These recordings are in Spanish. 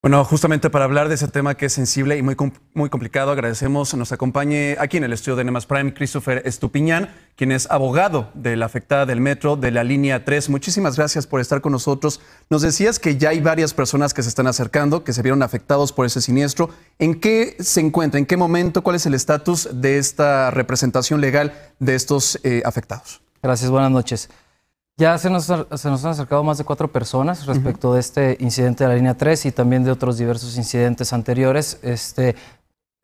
Bueno, justamente para hablar de ese tema que es sensible y muy, muy complicado, agradecemos, nos acompañe aquí en el estudio de Nemas Prime Christopher Estupiñán, quien es abogado de la afectada del metro de la línea 3. Muchísimas gracias por estar con nosotros. Nos decías que ya hay varias personas que se están acercando, que se vieron afectados por ese siniestro. ¿En qué se encuentra? ¿En qué momento? ¿Cuál es el estatus de esta representación legal de estos eh, afectados? Gracias, buenas noches. Ya se nos, han acercado más de cuatro personas respecto de este incidente de la línea 3 y también de otros diversos incidentes anteriores. Este,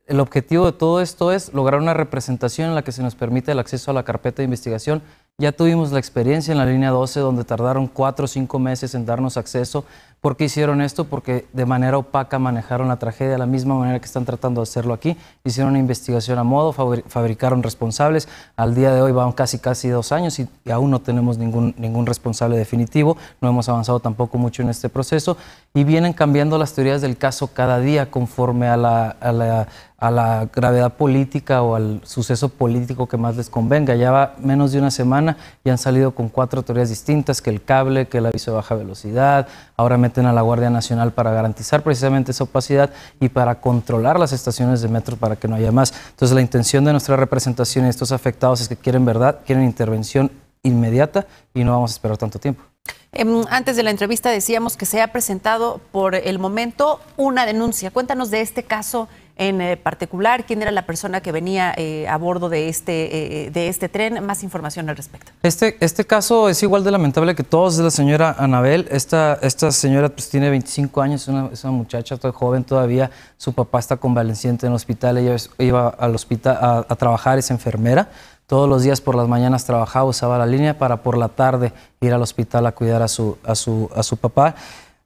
el objetivo de todo esto es lograr una representación en la que se nos permite el acceso a la carpeta de investigación. Ya tuvimos la experiencia en la línea 12 donde tardaron cuatro o cinco meses en darnos acceso. ¿Por qué hicieron esto? Porque de manera opaca manejaron la tragedia de la misma manera que están tratando de hacerlo aquí. Hicieron una investigación a modo, fabricaron responsables. Al día de hoy van casi casi dos años y, aún no tenemos ningún, ningún responsable definitivo. No hemos avanzado tampoco mucho en este proceso. Y vienen cambiando las teorías del caso cada día conforme a la, a la, a la gravedad política o al suceso político que más les convenga. Ya va menos de una semana y han salido con cuatro teorías distintas, que el cable, que el aviso de baja velocidad, ahora meten a la Guardia Nacional para garantizar precisamente esa opacidad y para controlar las estaciones de metro para que no haya más. Entonces la intención de nuestra representación y estos afectados es que quieren verdad, quieren intervención inmediata y no vamos a esperar tanto tiempo. Em, antes de la entrevista decíamos que se ha presentado por el momento una denuncia. Cuéntanos de este caso en eh, particular, quién era la persona que venía eh, a bordo de este, eh, de este tren. Más información al respecto. Este, este caso es igual de lamentable que todos de la señora Anabel. Esta, esta señora pues, tiene 25 años, es una, es una muchacha todo joven todavía. Su papá está convaleciente en el hospital, ella iba al hospital a, a trabajar, es enfermera. Todos los días por las mañanas trabajaba, usaba la línea para por la tarde ir al hospital a cuidar a su, a su, a su papá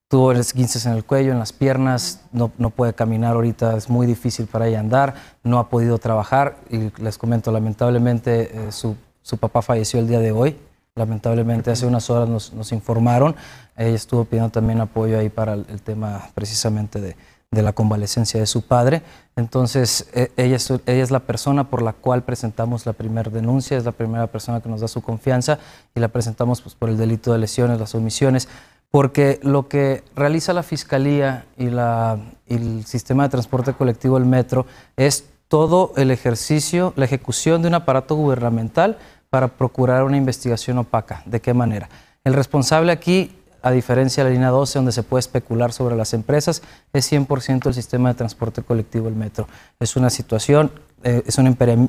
tuvo esguinces en el cuello, en las piernas, no, no, puede caminar ahorita, es muy difícil para ella andar, no ha podido trabajar y les comento, lamentablemente eh, su, su, papá falleció el día de hoy, lamentablemente hace unas horas nos, informaron, ella estuvo pidiendo también apoyo ahí para el, tema precisamente de, de la convalecencia de su padre. Entonces, eh, ella es, ella es, la persona por la cual presentamos la primera denuncia, es la primera persona que nos da su confianza y la presentamos pues, por el delito de lesiones, las omisiones porque lo que realiza la Fiscalía y, el sistema de transporte colectivo, el metro, es todo el ejercicio, la ejecución de un aparato gubernamental para procurar una investigación opaca. ¿De qué manera? El responsable aquí, a diferencia de la línea 12, donde se puede especular sobre las empresas, es 100% el sistema de transporte colectivo, el metro. Es una situación, eh, es un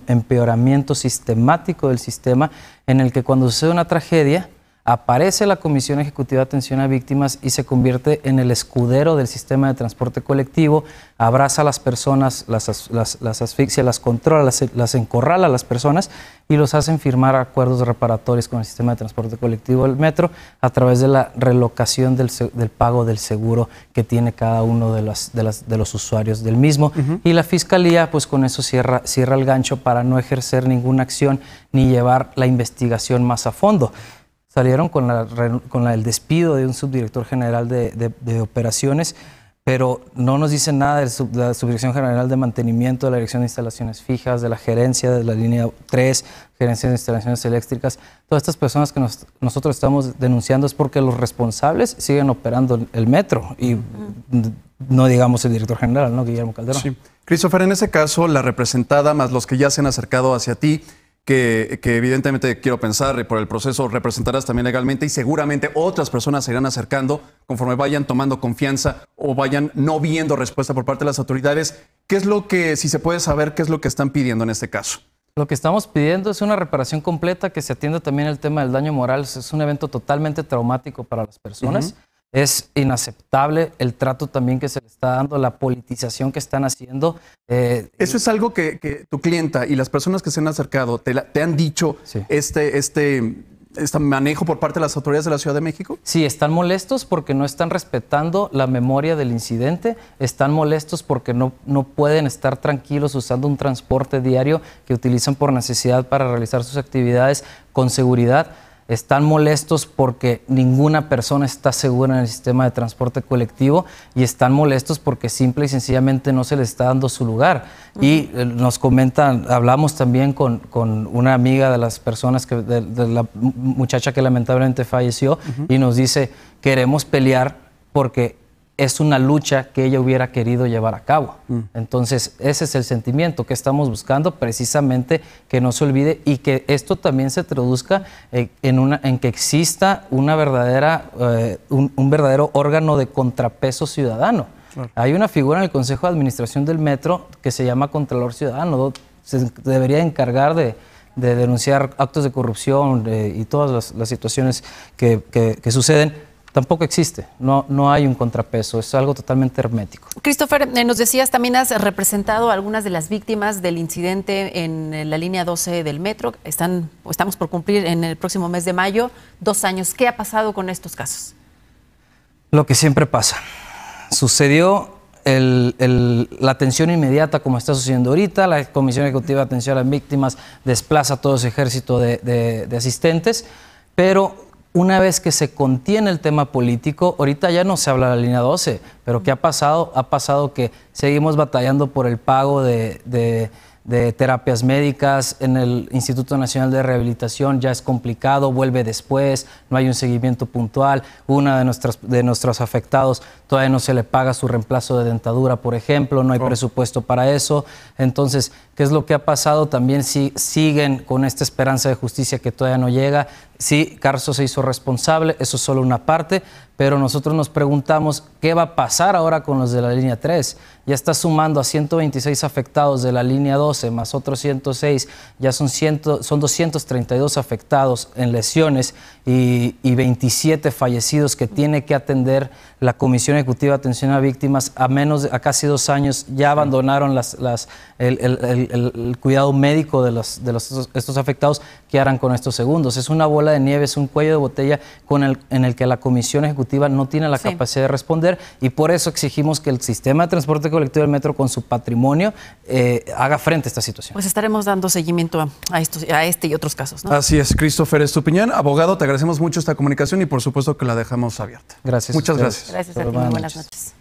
empeoramiento sistemático del sistema en el que cuando sucede una tragedia, aparece la Comisión Ejecutiva de Atención a Víctimas y se convierte en el escudero del sistema de transporte colectivo, abraza a las personas, las, las asfixia, las controla, las, encorrala a las personas y los hacen firmar acuerdos reparatorios con el sistema de transporte colectivo del metro a través de la relocación del, pago del seguro que tiene cada uno de, de, los usuarios del mismo. Y la Fiscalía pues con eso cierra, cierra el gancho para no ejercer ninguna acción ni llevar la investigación más a fondo salieron con, la, con el despido de un subdirector general de, operaciones, pero no nos dicen nada de, la subdirección general de mantenimiento, de la dirección de instalaciones fijas, de la gerencia de la línea 3, gerencia de instalaciones eléctricas. Todas estas personas que nosotros estamos denunciando es porque los responsables siguen operando el metro y no digamos el director general, ¿no? Guillermo Calderón. Sí. Christopher, en ese caso, la representada más los que ya se han acercado hacia ti, que, evidentemente quiero pensar por el proceso representarás también legalmente y seguramente otras personas se irán acercando conforme vayan tomando confianza o vayan no viendo respuesta por parte de las autoridades. ¿Qué es lo que, si se puede saber, qué es lo que están pidiendo en este caso? Lo que estamos pidiendo es una reparación completa que se atienda también el tema del daño moral. Es un evento totalmente traumático para las personas. Es inaceptable el trato también que se le está dando, la politización que están haciendo. Eh, Eso es algo que, tu clienta y las personas que se han acercado te, han dicho este, este, este manejo por parte de las autoridades de la Ciudad de México? Sí, están molestos porque no están respetando la memoria del incidente, están molestos porque no, no pueden estar tranquilos usando un transporte diario que utilizan por necesidad para realizar sus actividades con seguridad están molestos porque ninguna persona está segura en el sistema de transporte colectivo y están molestos porque simple y sencillamente no se les está dando su lugar. Y eh, nos comentan, hablamos también con, con, una amiga de las personas, que, de, la muchacha que lamentablemente falleció, y nos dice, queremos pelear porque es una lucha que ella hubiera querido llevar a cabo. Mm. Entonces, ese es el sentimiento que estamos buscando, precisamente que no se olvide y que esto también se traduzca eh, en, una, en que exista una verdadera, eh, un, verdadero órgano de contrapeso ciudadano. Hay una figura en el Consejo de Administración del Metro que se llama Contralor Ciudadano, se debería encargar de, denunciar actos de corrupción eh, y todas las, situaciones que suceden tampoco existe, no, no hay un contrapeso, es algo totalmente hermético. Christopher, eh, nos decías, también has representado a algunas de las víctimas del incidente en eh, la línea 12 del metro, Están, estamos por cumplir en el próximo mes de mayo dos años. ¿Qué ha pasado con estos casos? Lo que siempre pasa, sucedió la atención inmediata como está sucediendo ahorita, la Comisión Ejecutiva de Atención a las Víctimas desplaza todo ese ejército de asistentes, pero una vez que se contiene el tema político, ahorita ya no se habla de la línea 12, pero ¿qué ha pasado? Ha pasado que seguimos batallando por el pago de, de de terapias médicas en el Instituto Nacional de Rehabilitación ya es complicado, vuelve después, no hay un seguimiento puntual, una de, nuestras, de nuestros afectados todavía no se le paga su reemplazo de dentadura, por ejemplo, no hay oh. presupuesto para eso. Entonces, ¿qué es lo que ha pasado? También si siguen con esta esperanza de justicia que todavía no llega. Sí, Carso se hizo responsable, eso es solo una parte, pero nosotros nos preguntamos qué va a pasar ahora con los de la línea 3. Ya está sumando a 126 afectados de la línea 12, más otros 106, ya son, 232 afectados en lesiones y, 27 fallecidos que tiene que atender la Comisión Ejecutiva de Atención a Víctimas. A menos a casi dos años ya abandonaron el, cuidado médico de, los, de los, estos afectados. ¿Qué harán con estos segundos? Es una bola de nieve, es un cuello de botella en el que la Comisión Ejecutiva no tiene la capacidad de responder y por eso exigimos que el sistema de transporte colectivo del metro con su patrimonio eh, haga frente a esta situación. Pues estaremos dando seguimiento a, a este y otros casos. Así es, Christopher, es tu Abogado, te agradecemos mucho esta comunicación y por supuesto que la dejamos abierta. Gracias. Muchas gracias. Gracias, Buenas noches.